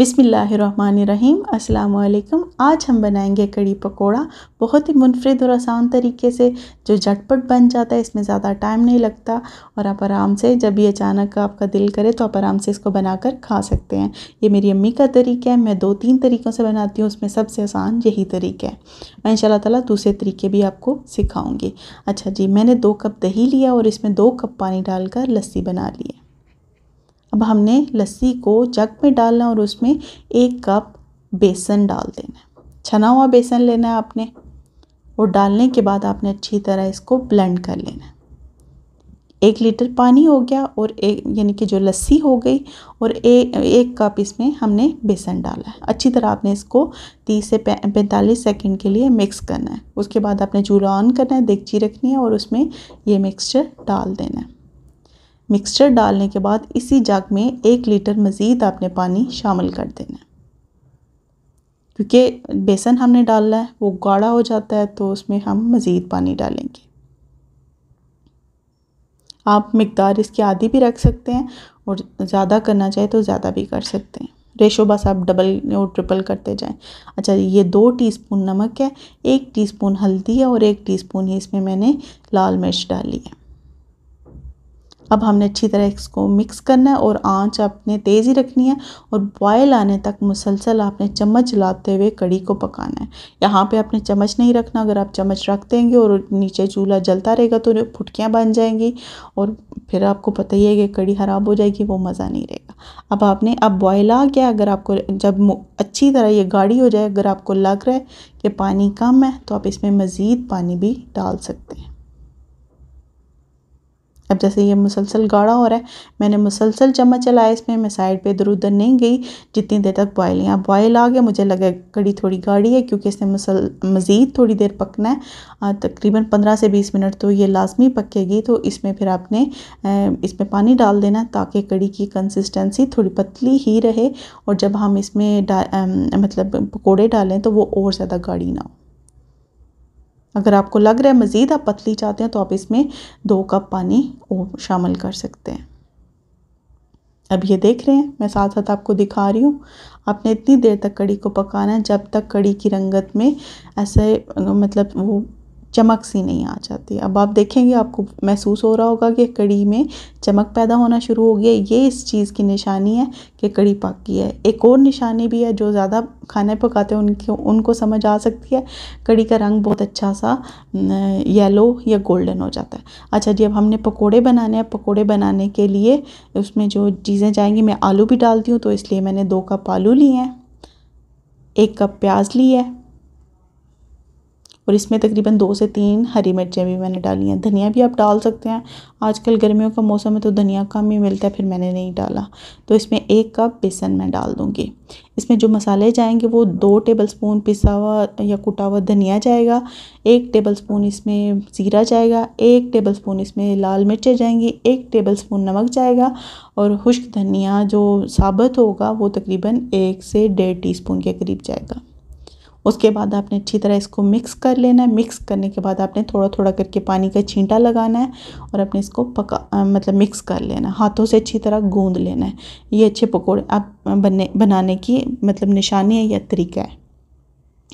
अस्सलाम वालेकुम आज हम बनाएंगे कड़ी पकोड़ा बहुत ही मुनफरद और आसान तरीके से जो झटपट बन जाता है इसमें ज़्यादा टाइम नहीं लगता और आप आराम से जब भी अचानक आपका दिल करे तो आप आराम से इसको बनाकर खा सकते हैं ये मेरी अम्मी का तरीका है मैं दो तीन तरीक़ों से बनाती हूँ उसमें सबसे आसान यही तरीका है मैं इन ताला दूसरे तरीके भी आपको सिखाऊँगी अच्छा जी मैंने दो कप दही लिया और इसमें दो कप पानी डालकर लस्सी बना ली अब हमने लस्सी को जग में डालना है और उसमें एक कप बेसन डाल देना है छना हुआ बेसन लेना है आपने और डालने के बाद आपने अच्छी तरह इसको ब्लेंड कर लेना है एक लीटर पानी हो गया और एक यानी कि जो लस्सी हो गई और ए, एक कप इसमें हमने बेसन डाला है अच्छी तरह आपने इसको 30 से पैंतालीस सेकंड के लिए मिक्स करना है उसके बाद आपने चूल्हा ऑन करना है देगची रखनी है और उसमें ये मिक्सचर डाल देना है मिक्सचर डालने के बाद इसी जग में एक लीटर मज़ीद आपने पानी शामिल कर देना है क्योंकि बेसन हमने डालना है वो गाढ़ा हो जाता है तो उसमें हम मज़ीद पानी डालेंगे आप मकदार इसकी आधी भी रख सकते हैं और ज़्यादा करना चाहे तो ज़्यादा भी कर सकते हैं रेशो बस आप डबल और ट्रिपल करते जाएं अच्छा ये दो टीस्पून नमक है एक टीस्पून हल्दी है और एक टीस्पून ही इसमें मैंने लाल मिर्च डाली है अब हमने अच्छी तरह इसको मिक्स करना है और आंच आपने तेज़ ही रखनी है और बॉयल आने तक मुसलसल आपने चम्मच चलाते हुए कड़ी को पकाना है यहाँ पे आपने चम्मच नहीं रखना अगर आप चम्मच रख देंगे और नीचे चूल्हा जलता रहेगा तो फुटकियाँ बन जाएंगी और फिर आपको पता ही है कि कड़ी ख़राब हो जाएगी वो मज़ा नहीं रहेगा अब आपने अब बॉयल आ गया अगर आपको जब अच्छी तरह ये गाढ़ी हो जाए अगर आपको लग रहा है कि पानी कम है तो आप इसमें मज़ीद पानी भी डाल सकते हैं अब जैसे ये मुसलसल गाढ़ा हो रहा है मैंने मुसलसल चम्मच चलाया इसमें मैं साइड पे इधर उधर नहीं गई जितनी देर तक बॉयल यहाँ बॉयल आ गया मुझे लगा कड़ी थोड़ी गाढ़ी है क्योंकि इसने मुसल मज़ीद थोड़ी देर पकना है तकरीबन पंद्रह से बीस मिनट तो ये लाजमी पकेगी तो इसमें फिर आपने इसमें पानी डाल देना ताकि कड़ी की कंसिस्टेंसी थोड़ी पतली ही रहे और जब हम इसमें मतलब पकौड़े डालें तो वो और ज़्यादा गाढ़ी ना हो अगर आपको लग रहा है मज़ीद आप पतली चाहते हैं तो आप इसमें दो कप पानी और शामिल कर सकते हैं अब ये देख रहे हैं मैं साथ साथ आपको दिखा रही हूँ आपने इतनी देर तक कड़ी को पकाना है जब तक कड़ी की रंगत में ऐसे मतलब वो चमक सी नहीं आ जाती अब आप देखेंगे आपको महसूस हो रहा होगा कि कड़ी में चमक पैदा होना शुरू हो गया ये इस चीज़ की निशानी है कि कड़ी पक गई है एक और निशानी भी है जो ज़्यादा खाना पकाते हैं उनके उनको समझ आ सकती है कड़ी का रंग बहुत अच्छा सा येलो या गोल्डन हो जाता है अच्छा जी अब हमने पकौड़े बनाने हैं पकौड़े बनाने के लिए उसमें जो चीज़ें जाएंगी मैं आलू भी डालती हूँ तो इसलिए मैंने दो कप आलू लिए हैं एक कप प्याज ली है और इसमें तकरीबन दो से तीन हरी मिर्चें भी मैंने डाली हैं धनिया भी आप डाल सकते हैं आजकल गर्मियों का मौसम है तो धनिया कम ही मिलता है फिर मैंने नहीं डाला तो इसमें एक कप बेसन मैं डाल दूँगी इसमें जो मसाले जाएंगे वो दो टेबल स्पून पिसा हुआ या कुटा हुआ धनिया जाएगा एक टेबल स्पून इसमें ज़ीरा जाएगा एक टेबल स्पून इसमें लाल मिर्चें जाएंगी एक टेबल स्पून नमक जाएगा और खुश्क धनिया जो साबत होगा वो तकरीबन एक से डेढ़ टीस्पून के करीब जाएगा उसके बाद आपने अच्छी तरह इसको मिक्स कर लेना है मिक्स करने के बाद आपने थोड़ा थोड़ा करके पानी का छींटा लगाना है और अपने इसको पका आ, मतलब मिक्स कर लेना है हाथों से अच्छी तरह गूंद लेना है ये अच्छे पकौड़े आप बनने बनाने की मतलब निशानी है या तरीका है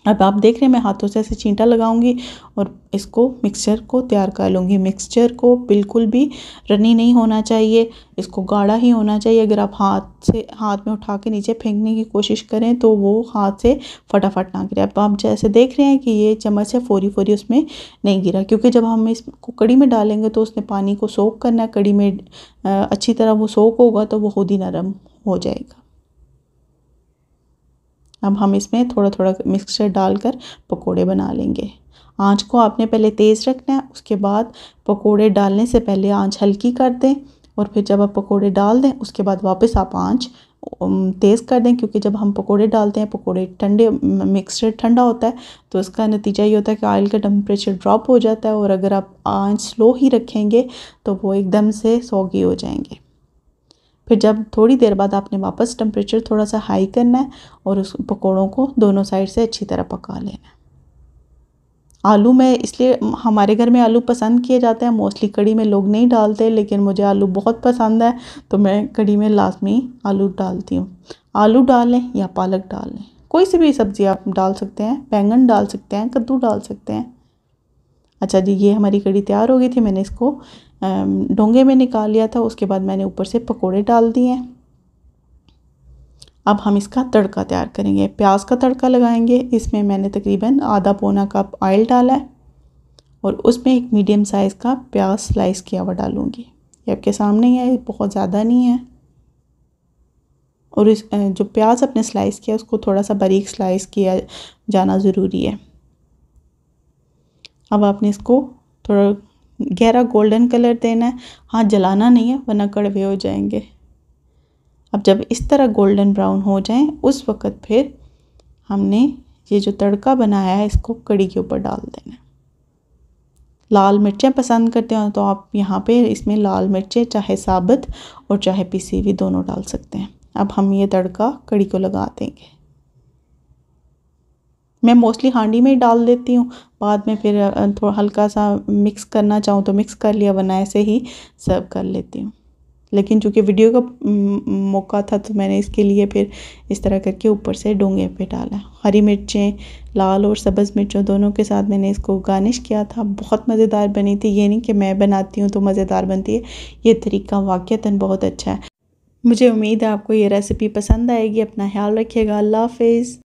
अब आप देख रहे हैं मैं हाथों से ऐसे छींटा लगाऊंगी और इसको मिक्सचर को तैयार कर लूँगी मिक्सचर को बिल्कुल भी रनी नहीं होना चाहिए इसको गाढ़ा ही होना चाहिए अगर आप हाथ से हाथ में उठा के नीचे फेंकने की कोशिश करें तो वो हाथ से फटाफट ना गिरे अब आप जैसे देख रहे हैं कि ये चम्मच है फोरी फोरी उसमें नहीं गिरा क्योंकि जब हम इसको कड़ी में डालेंगे तो उसने पानी को सोख करना है कड़ी में अच्छी तरह वो सोख होगा तो वो खुद ही नरम हो जाएगा अब हम इसमें थोड़ा थोड़ा मिक्सचर डालकर पकोड़े बना लेंगे आंच को आपने पहले तेज़ रखना है उसके बाद पकोड़े डालने से पहले आंच हल्की कर दें और फिर जब आप पकोड़े डाल दें उसके बाद वापस आप आंच तेज़ कर दें क्योंकि जब हम पकोड़े डालते हैं पकोड़े ठंडे मिक्सचर ठंडा होता है तो इसका नतीजा ये होता है कि ऑयल का टेम्परेचर ड्रॉप हो जाता है और अगर आप आंच स्लो ही रखेंगे तो वो एकदम से सौगी हो जाएंगे फिर जब थोड़ी देर बाद आपने वापस टेम्परेचर थोड़ा सा हाई करना है और उस पकौड़ों को दोनों साइड से अच्छी तरह पका लेना है आलू में इसलिए हमारे घर में आलू पसंद किए जाते हैं मोस्टली कड़ी में लोग नहीं डालते लेकिन मुझे आलू बहुत पसंद है तो मैं कड़ी में लाजमी आलू डालती हूँ आलू डाल लें या पालक डाल लें कोई सी भी सब्ज़ी आप डाल सकते हैं बैंगन डाल सकते हैं कद्दू डाल सकते हैं अच्छा जी ये हमारी कड़ी तैयार हो गई थी मैंने इसको डोंगे में निकाल लिया था उसके बाद मैंने ऊपर से पकोड़े डाल दिए अब हम इसका तड़का तैयार करेंगे प्याज का तड़का लगाएंगे इसमें मैंने तकरीबन आधा पौना कप ऑयल डाला है और उसमें एक मीडियम साइज़ का प्याज स्लाइस किया हुआ डालूँगी ये आपके सामने ही है बहुत ज़्यादा नहीं है और इस जो प्याज अपने स्लाइस किया उसको थोड़ा सा बारीक स्लाइस किया जाना ज़रूरी है अब आपने इसको थोड़ा गहरा गोल्डन कलर देना है हाँ जलाना नहीं है वरना कड़वे हो जाएंगे अब जब इस तरह गोल्डन ब्राउन हो जाए उस वक़्त फिर हमने ये जो तड़का बनाया है इसको कड़ी के ऊपर डाल देना है लाल मिर्चें पसंद करते हो तो आप यहाँ पे इसमें लाल मिर्चें चाहे साबुत और चाहे पीसी हुई दोनों डाल सकते हैं अब हम ये तड़का कड़ी को लगा देंगे मैं मोस्टली हांडी में ही डाल देती हूँ बाद में फिर थोड़ा हल्का सा मिक्स करना चाहूँ तो मिक्स कर लिया वरना ऐसे ही सर्व कर लेती हूँ लेकिन चूँकि वीडियो का मौका था तो मैंने इसके लिए फिर इस तरह करके ऊपर से डोंगे पे डाला हरी मिर्चें लाल और सब्ज़ मिर्चों दोनों के साथ मैंने इसको गार्निश किया था बहुत मज़ेदार बनी थी ये नहीं कि मैं बनाती हूँ तो मज़ेदार बनती है ये तरीका वाक़ता बहुत अच्छा है मुझे उम्मीद है आपको ये रेसिपी पसंद आएगी अपना ख्याल रखिएगा अल्लाह हाफिज़